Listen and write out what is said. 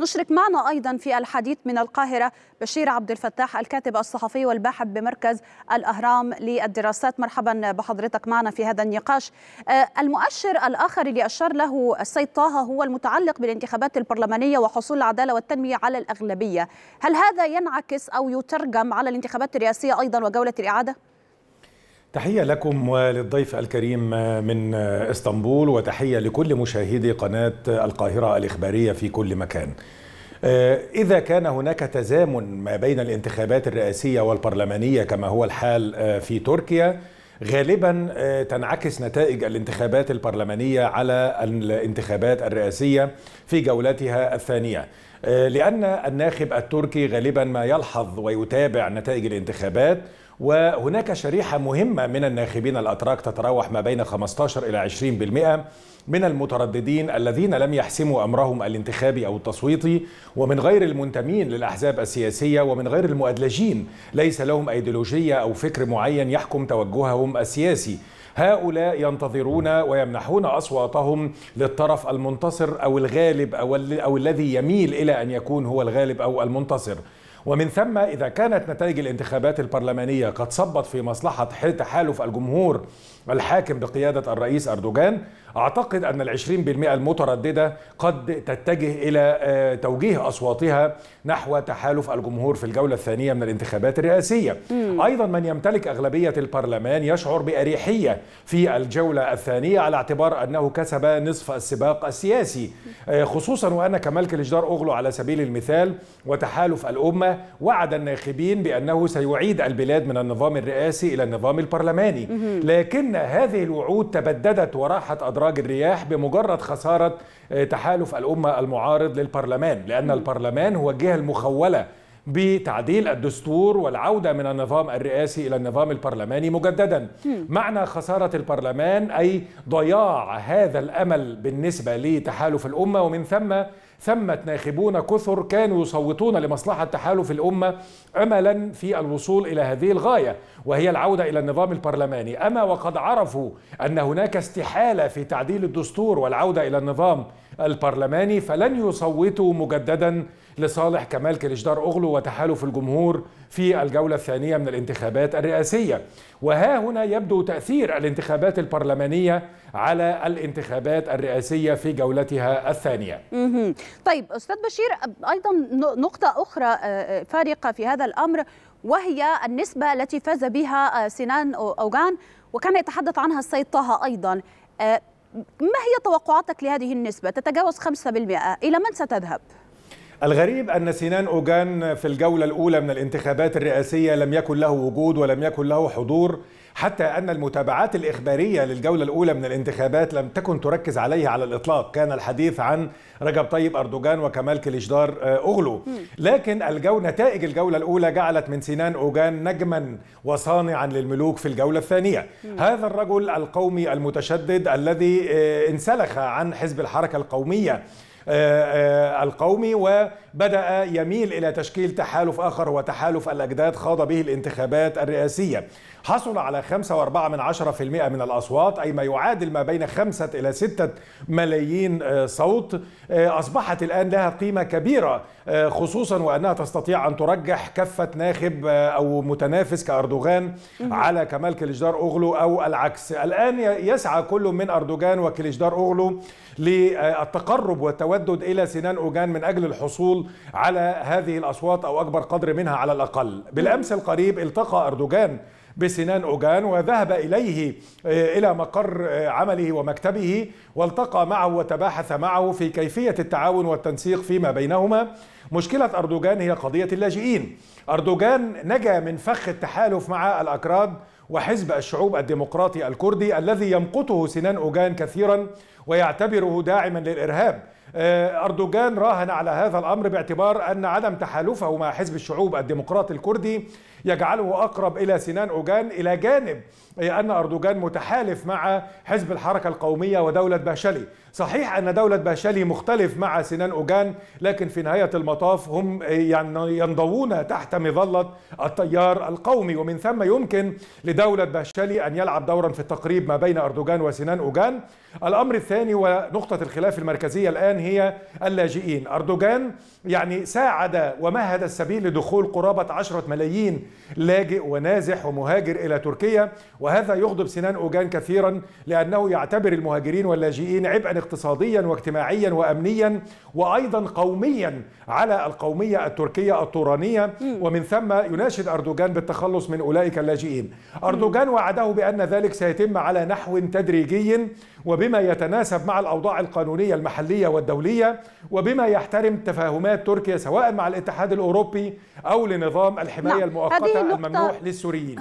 نشرك معنا أيضا في الحديث من القاهرة بشير عبد الفتاح الكاتب الصحفي والباحث بمركز الأهرام للدراسات مرحبا بحضرتك معنا في هذا النقاش آه، المؤشر الآخر اللي أشار له السيد طه هو المتعلق بالانتخابات البرلمانية وحصول العدالة والتنمية على الأغلبية هل هذا ينعكس أو يترجم على الانتخابات الرئاسية أيضا وجولة الإعادة؟ تحية لكم وللضيف الكريم من اسطنبول وتحية لكل مشاهدي قناة القاهرة الإخبارية في كل مكان. آه، إذا كان هناك تزامن ما بين الانتخابات الرئاسية والبرلمانية كما هو الحال آه، في تركيا غالبا آه، تنعكس نتائج الانتخابات البرلمانية على الانتخابات الرئاسية في جولتها الثانية لأن الناخب التركي غالبا ما يلحظ ويتابع نتائج الانتخابات وهناك شريحة مهمة من الناخبين الأتراك تتراوح ما بين 15 إلى 20% من المترددين الذين لم يحسموا أمرهم الانتخابي أو التصويتي ومن غير المنتمين للأحزاب السياسية ومن غير المؤدلجين ليس لهم أيديولوجية أو فكر معين يحكم توجههم السياسي هؤلاء ينتظرون ويمنحون اصواتهم للطرف المنتصر او الغالب او, أو الذي يميل الى ان يكون هو الغالب او المنتصر ومن ثم إذا كانت نتائج الانتخابات البرلمانية قد صبت في مصلحة تحالف الجمهور الحاكم بقيادة الرئيس أردوغان أعتقد أن العشرين بالمئة المترددة قد تتجه إلى آه، توجيه أصواتها نحو تحالف الجمهور في الجولة الثانية من الانتخابات الرئاسية م. أيضا من يمتلك أغلبية البرلمان يشعر بأريحية في الجولة الثانية على اعتبار أنه كسب نصف السباق السياسي آه، خصوصا وأن كمالك الجدار اوغلو على سبيل المثال وتحالف الأمة وعد الناخبين بأنه سيعيد البلاد من النظام الرئاسي إلى النظام البرلماني لكن هذه الوعود تبددت وراحت أدراج الرياح بمجرد خسارة آه، تحالف الأمة المعارض للبرلمان لأن البرلمان هو الجهة المخولة بتعديل الدستور والعودة من النظام الرئاسي إلى النظام البرلماني مجددا معنى خسارة البرلمان أي ضياع هذا الأمل بالنسبة لتحالف الأمة ومن ثم ثمة ناخبون كثر كانوا يصوتون لمصلحة تحالف الأمة أملا في الوصول إلى هذه الغاية وهي العودة إلى النظام البرلماني أما وقد عرفوا أن هناك استحالة في تعديل الدستور والعودة إلى النظام البرلماني فلن يصوتوا مجددا لصالح كمال كليشدار أغلو وتحالف الجمهور في الجولة الثانية من الانتخابات الرئاسية وها هنا يبدو تأثير الانتخابات البرلمانية على الانتخابات الرئاسية في جولتها الثانية طيب أستاذ بشير أيضا نقطة أخرى آه، آه، فارقة في هذا الأمر وهي النسبة التي فاز بها آه، سنان أوغان وكان يتحدث عنها السيد طه أيضا ما هي توقعاتك لهذه النسبة؟ تتجاوز 5% إلى من ستذهب؟ الغريب أن سنان أوغان في الجولة الأولى من الانتخابات الرئاسية لم يكن له وجود ولم يكن له حضور حتى أن المتابعات الإخبارية للجولة الأولى من الانتخابات لم تكن تركز عليه على الإطلاق كان الحديث عن رجب طيب أردوغان وكمال كليشدار آه، أغلو لكن الجو نتائج الجولة الأولى جعلت من سنان أوجان نجما وصانعا للملوك في الجولة الثانية هذا الرجل القومي المتشدد الذي آه، انسلخ عن حزب الحركة القومية آه، آه، القومي وبدأ يميل إلى تشكيل تحالف آخر هو تحالف الأجداد خاض به الانتخابات الرئاسية حصل على 5.4 من من الأصوات أي ما يعادل ما بين 5 إلى 6 ملايين آه، صوت أصبحت الآن لها قيمة كبيرة خصوصا وأنها تستطيع أن ترجح كفة ناخب أو متنافس كأردوغان على كمال كليجدار أوغلو أو العكس الآن يسعى كل من أردوغان وكليجدار أوغلو للتقرب والتوازن التردد إلى سنان أوجان من أجل الحصول على هذه الأصوات أو أكبر قدر منها على الأقل بالأمس القريب التقى أردوغان بسنان أوجان وذهب إليه آه، إلى مقر آه، عمله ومكتبه والتقى معه وتباحث معه في كيفية التعاون والتنسيق فيما بينهما مشكلة أردوغان هي قضية اللاجئين أردوغان نجا من فخ التحالف مع الأكراد وحزب الشعوب الديمقراطي الكردي الذي يمقته سنان أوجان كثيرا ويعتبره داعما للإرهاب آه، أردوغان راهن على هذا الأمر باعتبار أن عدم تحالفه مع حزب الشعوب الديمقراطي الكردي يجعله أقرب إلى سنان أوجان إلى جانب أن أردوغان متحالف مع حزب الحركة القومية ودولة باشالي صحيح أن دولة باشالي مختلف مع سنان أوجان لكن في نهاية المطاف هم ينضوون تحت مظلة التيار القومي ومن ثم يمكن لدولة باشالي أن يلعب دورا في التقريب ما بين أردوغان وسنان أوجان الأمر الثاني ونقطة الخلاف المركزية الآن السودان هي اللاجئين أردوغان يعني ساعد ومهد السبيل لدخول قرابة عشرة ملايين لاجئ ونازح ومهاجر إلى تركيا وهذا يغضب سنان أوجان كثيرا لأنه يعتبر المهاجرين واللاجئين عبئا اقتصاديا واجتماعيا وأمنيا وأيضا قوميا على القومية التركية الطورانية ومن ثم يناشد أردوغان بالتخلص من أولئك اللاجئين أردوغان وعده بأن ذلك سيتم على نحو تدريجي وبما يتناسب مع الأوضاع القانونية المحلية والدولية الدولية وبما يحترم تفاهمات تركيا سواء مع الاتحاد الأوروبي أو لنظام الحماية نعم. المؤقتة الممنوح للسوريين